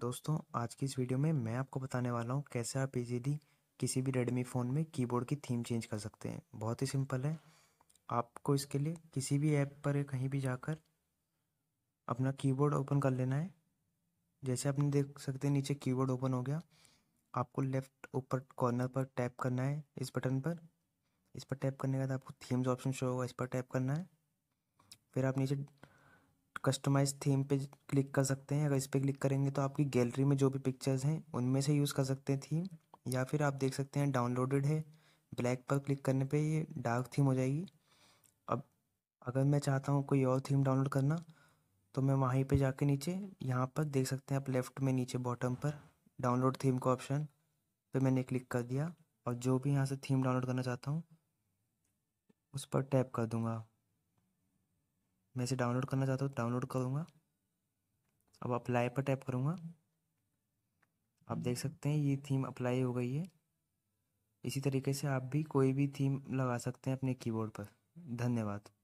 दोस्तों आज की इस वीडियो में मैं आपको बताने वाला हूँ कैसे आप इजीली किसी भी रेडमी फ़ोन में कीबोर्ड की थीम चेंज कर सकते हैं बहुत ही सिंपल है आपको इसके लिए किसी भी ऐप पर कहीं भी जाकर अपना कीबोर्ड ओपन कर लेना है जैसे आपने देख सकते हैं नीचे कीबोर्ड ओपन हो गया आपको लेफ़्ट ऊपर कॉर्नर पर टैप करना है इस बटन पर इस पर टैप करने के बाद आपको थीम्स ऑप्शन शो होगा इस पर टैप करना है फिर आप नीचे कस्टमाइज थीम पे क्लिक कर सकते हैं अगर इस पर क्लिक करेंगे तो आपकी गैलरी में जो भी पिक्चर्स हैं उनमें से यूज़ कर सकते हैं थीम या फिर आप देख सकते हैं डाउनलोडेड है ब्लैक पर क्लिक करने पे ये डार्क थीम हो जाएगी अब अगर मैं चाहता हूँ कोई और थीम डाउनलोड करना तो मैं वहीं पर जाके नीचे यहाँ पर देख सकते हैं आप लेफ़्ट में नीचे बॉटम पर डाउनलोड थीम का ऑप्शन पर तो मैंने क्लिक कर दिया और जो भी यहाँ से थीम डाउनलोड करना चाहता हूँ उस पर टैप कर दूँगा मैं इसे डाउनलोड करना चाहता हूँ डाउनलोड करूँगा अब अप्लाई पर टैप करूँगा आप देख सकते हैं ये थीम अप्लाई हो गई है इसी तरीके से आप भी कोई भी थीम लगा सकते हैं अपने कीबोर्ड पर धन्यवाद